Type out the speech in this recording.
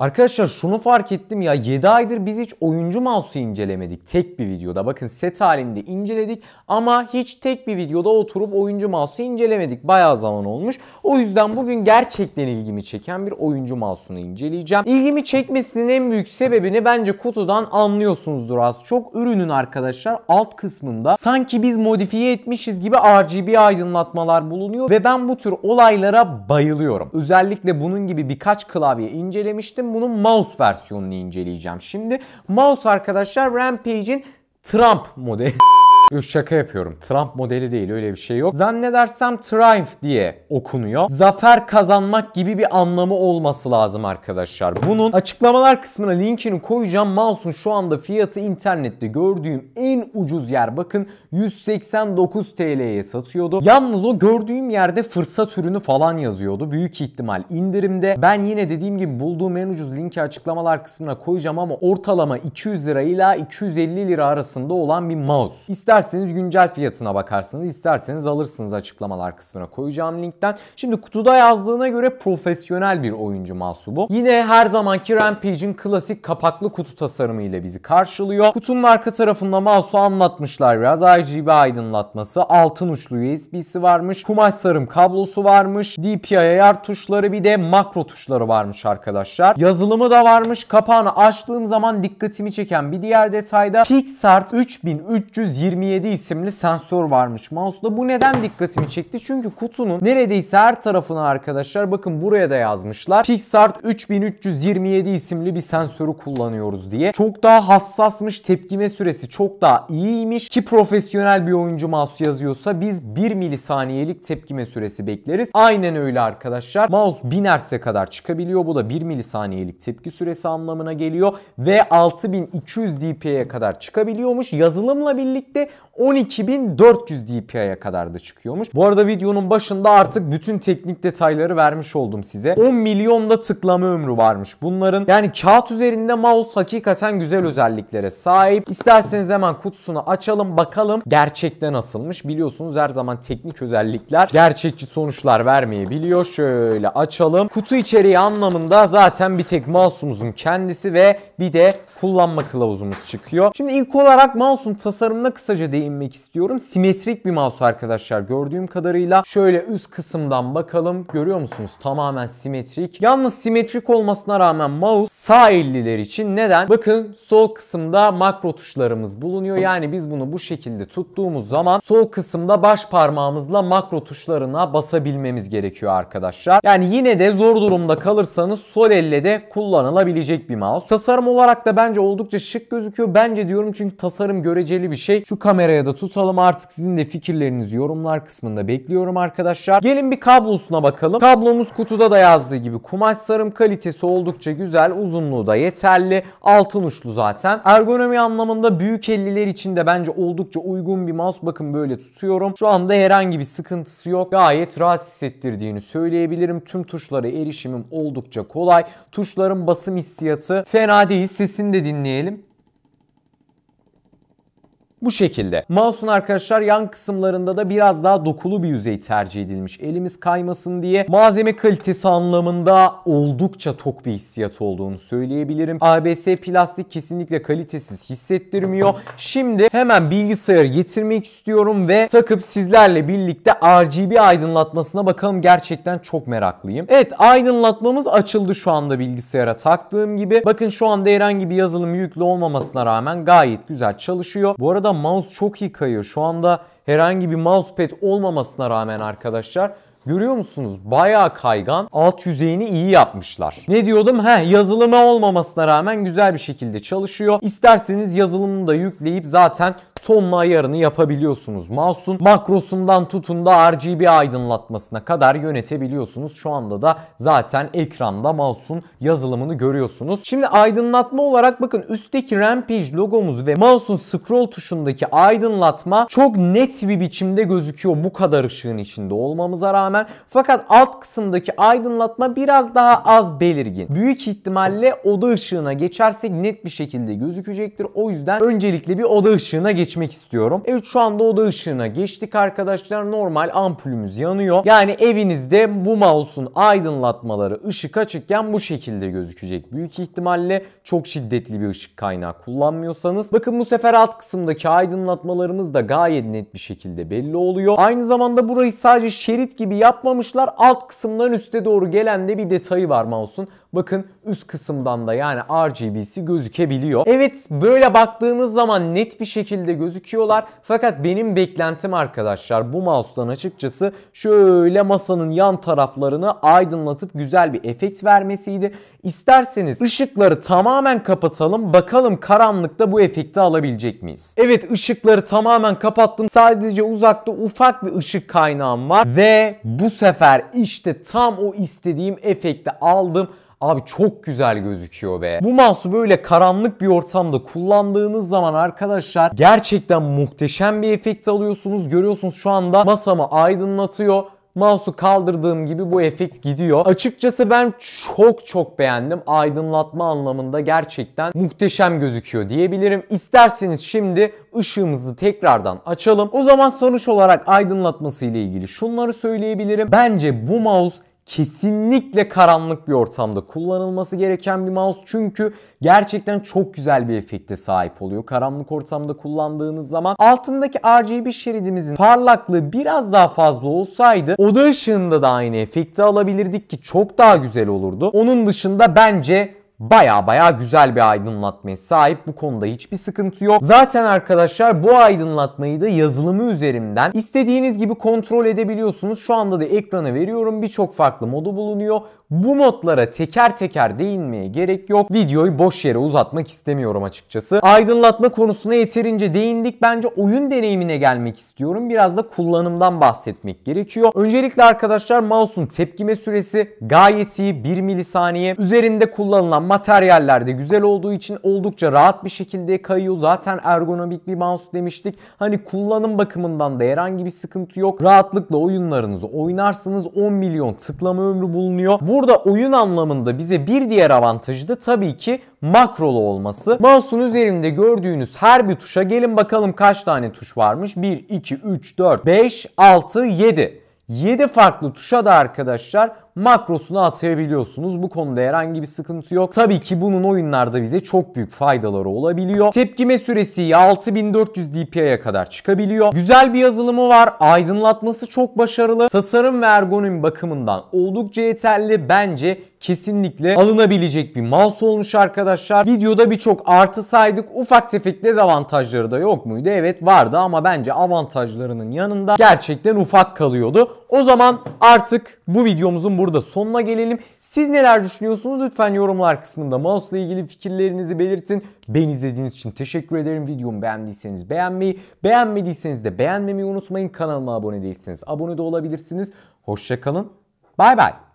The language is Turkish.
Arkadaşlar şunu fark ettim ya 7 aydır biz hiç oyuncu mouse'u incelemedik tek bir videoda. Bakın set halinde inceledik ama hiç tek bir videoda oturup oyuncu mouse'u incelemedik. Bayağı zaman olmuş. O yüzden bugün gerçekten ilgimi çeken bir oyuncu mouse'unu inceleyeceğim. İlgimi çekmesinin en büyük sebebini bence kutudan anlıyorsunuzdur az çok. Ürünün arkadaşlar alt kısmında sanki biz modifiye etmişiz gibi RGB aydınlatmalar bulunuyor ve ben bu tür olaylara bayılıyorum. Özellikle bunun gibi birkaç klavye incelemiştim bunun mouse versiyonunu inceleyeceğim. Şimdi mouse arkadaşlar Rampage'in Trump modeli. Yok şaka yapıyorum. Trump modeli değil öyle bir şey yok. Zannedersem triumph diye okunuyor. Zafer kazanmak gibi bir anlamı olması lazım arkadaşlar. Bunun açıklamalar kısmına linkini koyacağım. Mouse'un şu anda fiyatı internette gördüğüm en ucuz yer bakın 189 TL'ye satıyordu. Yalnız o gördüğüm yerde fırsat ürünü falan yazıyordu. Büyük ihtimal indirimde. Ben yine dediğim gibi bulduğum en ucuz linki açıklamalar kısmına koyacağım ama ortalama 200 lira ila 250 lira arasında olan bir mouse. İster İsterseniz güncel fiyatına bakarsınız, isterseniz alırsınız açıklamalar kısmına koyacağım linkten. Şimdi kutuda yazdığına göre profesyonel bir oyuncu mahsubu. Yine her zamanki Rampage'in klasik kapaklı kutu tasarımı ile bizi karşılıyor. Kutunun arka tarafında mouse'u anlatmışlar biraz. RGB aydınlatması, altın uçlu USB'si varmış, kumaş sarım kablosu varmış, DPI ayar tuşları bir de makro tuşları varmış arkadaşlar. Yazılımı da varmış. Kapağını açtığım zaman dikkatimi çeken bir diğer detayda PixArt 3320 57 isimli sensör varmış mouse'da. Bu neden dikkatimi çekti? Çünkü kutunun neredeyse her tarafına arkadaşlar bakın buraya da yazmışlar. Pixart 3327 isimli bir sensörü kullanıyoruz diye. Çok daha hassasmış tepkime süresi çok daha iyiymiş ki profesyonel bir oyuncu mouse yazıyorsa biz 1 milisaniyelik tepkime süresi bekleriz. Aynen öyle arkadaşlar. Mouse 1000 Hz'e kadar çıkabiliyor. Bu da 1 milisaniyelik tepki süresi anlamına geliyor ve 6200 dpi'ye kadar çıkabiliyormuş. Yazılımla birlikte 12.400 DPI'ye kadar da çıkıyormuş. Bu arada videonun başında artık bütün teknik detayları vermiş oldum size. 10 milyonda tıklama ömrü varmış bunların. Yani kağıt üzerinde mouse hakikaten güzel özelliklere sahip. İsterseniz hemen kutusunu açalım bakalım gerçekten nasılmış. Biliyorsunuz her zaman teknik özellikler gerçekçi sonuçlar vermeyebiliyor. Şöyle açalım. Kutu içeriği anlamında zaten bir tek mouse'umuzun kendisi ve bir de kullanma kılavuzumuz çıkıyor. Şimdi ilk olarak mouse'un tasarımına kısaca de değinmek istiyorum. Simetrik bir mouse arkadaşlar gördüğüm kadarıyla. Şöyle üst kısımdan bakalım. Görüyor musunuz? Tamamen simetrik. Yalnız simetrik olmasına rağmen mouse sağ elliler için. Neden? Bakın sol kısımda makro tuşlarımız bulunuyor. Yani biz bunu bu şekilde tuttuğumuz zaman sol kısımda baş parmağımızla makro tuşlarına basabilmemiz gerekiyor arkadaşlar. Yani yine de zor durumda kalırsanız sol elle de kullanılabilecek bir mouse. Tasarım olarak da bence oldukça şık gözüküyor. Bence diyorum çünkü tasarım göreceli bir şey. Şu kameraya da tutalım. Artık sizin de fikirlerinizi yorumlar kısmında bekliyorum arkadaşlar. Gelin bir kablosuna bakalım. Kablomuz kutuda da yazdığı gibi kumaş sarım kalitesi oldukça güzel. Uzunluğu da yeterli. Altın uçlu zaten. Ergonomi anlamında büyük elliler için de bence oldukça uygun bir mouse. Bakın böyle tutuyorum. Şu anda herhangi bir sıkıntısı yok. Gayet rahat hissettirdiğini söyleyebilirim. Tüm tuşlara erişimim oldukça kolay. Tuşların basım hissiyatı fena değil. Sesini de dinleyelim. Bu şekilde. Mouse'un arkadaşlar yan kısımlarında da biraz daha dokulu bir yüzey tercih edilmiş. Elimiz kaymasın diye malzeme kalitesi anlamında oldukça tok bir hissiyat olduğunu söyleyebilirim. ABS plastik kesinlikle kalitesiz hissettirmiyor. Şimdi hemen bilgisayarı getirmek istiyorum ve takıp sizlerle birlikte RGB aydınlatmasına bakalım. Gerçekten çok meraklıyım. Evet aydınlatmamız açıldı şu anda bilgisayara taktığım gibi. Bakın şu anda herhangi bir yazılım yüklü olmamasına rağmen gayet güzel çalışıyor. Bu arada arada mouse çok iyi kayıyor. Şu anda herhangi bir mousepad olmamasına rağmen arkadaşlar Görüyor musunuz? Bayağı kaygan. Alt yüzeyini iyi yapmışlar. Ne diyordum? He, yazılımı olmamasına rağmen güzel bir şekilde çalışıyor. İsterseniz yazılımını da yükleyip zaten tonlu ayarını yapabiliyorsunuz. Mouse'un makrosundan tutun da RGB aydınlatmasına kadar yönetebiliyorsunuz. Şu anda da zaten ekranda mouse'un yazılımını görüyorsunuz. Şimdi aydınlatma olarak bakın üstteki Rampage logomuz ve mouse'un scroll tuşundaki aydınlatma çok net bir biçimde gözüküyor bu kadar ışığın içinde olmamıza rağmen. Fakat alt kısımdaki aydınlatma biraz daha az belirgin. Büyük ihtimalle oda ışığına geçersek net bir şekilde gözükecektir. O yüzden öncelikle bir oda ışığına geçelim geçmek istiyorum. Evet şu anda oda ışığına geçtik arkadaşlar. Normal ampulümüz yanıyor. Yani evinizde bu mouse'un aydınlatmaları ışık açıkken bu şekilde gözükecek. Büyük ihtimalle çok şiddetli bir ışık kaynağı kullanmıyorsanız. Bakın bu sefer alt kısımdaki aydınlatmalarımız da gayet net bir şekilde belli oluyor. Aynı zamanda burayı sadece şerit gibi yapmamışlar. Alt kısımdan üste doğru gelen de bir detayı var mouse'un. Bakın üst kısımdan da yani RGB'si gözükebiliyor. Evet böyle baktığınız zaman net bir şekilde gözüküyorlar. Fakat benim beklentim arkadaşlar bu mouse'dan açıkçası şöyle masanın yan taraflarını aydınlatıp güzel bir efekt vermesiydi. İsterseniz ışıkları tamamen kapatalım. Bakalım karanlıkta bu efekti alabilecek miyiz? Evet ışıkları tamamen kapattım. Sadece uzakta ufak bir ışık kaynağım var. Ve bu sefer işte tam o istediğim efekti aldım. Abi çok güzel gözüküyor be. Bu mouse'u böyle karanlık bir ortamda kullandığınız zaman arkadaşlar gerçekten muhteşem bir efekt alıyorsunuz. Görüyorsunuz şu anda masamı aydınlatıyor. Mouse'u kaldırdığım gibi bu efekt gidiyor. Açıkçası ben çok çok beğendim. Aydınlatma anlamında gerçekten muhteşem gözüküyor diyebilirim. İsterseniz şimdi ışığımızı tekrardan açalım. O zaman sonuç olarak aydınlatması ile ilgili şunları söyleyebilirim. Bence bu mouse kesinlikle karanlık bir ortamda kullanılması gereken bir mouse. Çünkü gerçekten çok güzel bir efekte sahip oluyor. Karanlık ortamda kullandığınız zaman altındaki RGB şeridimizin parlaklığı biraz daha fazla olsaydı oda ışığında da aynı efekti alabilirdik ki çok daha güzel olurdu. Onun dışında bence baya baya güzel bir aydınlatmaya sahip. Bu konuda hiçbir sıkıntı yok. Zaten arkadaşlar bu aydınlatmayı da yazılımı üzerinden istediğiniz gibi kontrol edebiliyorsunuz. Şu anda da ekrana veriyorum. Birçok farklı modu bulunuyor. Bu modlara teker teker değinmeye gerek yok. Videoyu boş yere uzatmak istemiyorum açıkçası. Aydınlatma konusuna yeterince değindik. Bence oyun deneyimine gelmek istiyorum. Biraz da kullanımdan bahsetmek gerekiyor. Öncelikle arkadaşlar mouse'un tepkime süresi gayet iyi 1 milisaniye. Üzerinde kullanılan materyaller de güzel olduğu için oldukça rahat bir şekilde kayıyor. Zaten ergonomik bir mouse demiştik. Hani kullanım bakımından da herhangi bir sıkıntı yok. Rahatlıkla oyunlarınızı oynarsınız. 10 milyon tıklama ömrü bulunuyor. Bu Burada oyun anlamında bize bir diğer avantajı da tabii ki makrolu olması. Mouse'un üzerinde gördüğünüz her bir tuşa gelin bakalım kaç tane tuş varmış. 1, 2, 3, 4, 5, 6, 7. 7 farklı tuşa da arkadaşlar makrosunu atayabiliyorsunuz. Bu konuda herhangi bir sıkıntı yok. Tabii ki bunun oyunlarda bize çok büyük faydaları olabiliyor. Tepkime süresi 6400 dpi'ye kadar çıkabiliyor. Güzel bir yazılımı var. Aydınlatması çok başarılı. Tasarım ve ergonomi bakımından oldukça yeterli. Bence kesinlikle alınabilecek bir mouse olmuş arkadaşlar. Videoda birçok artı saydık. Ufak tefek dezavantajları da yok muydu? Evet vardı ama bence avantajlarının yanında gerçekten ufak kalıyordu. O zaman artık bu videomuzun burada sonuna gelelim. Siz neler düşünüyorsunuz? Lütfen yorumlar kısmında mouse ile ilgili fikirlerinizi belirtin. Beni izlediğiniz için teşekkür ederim. Videomu beğendiyseniz beğenmeyi, beğenmediyseniz de beğenmemeyi unutmayın. Kanalıma abone değilseniz abone de olabilirsiniz. Hoşçakalın. Bay bay.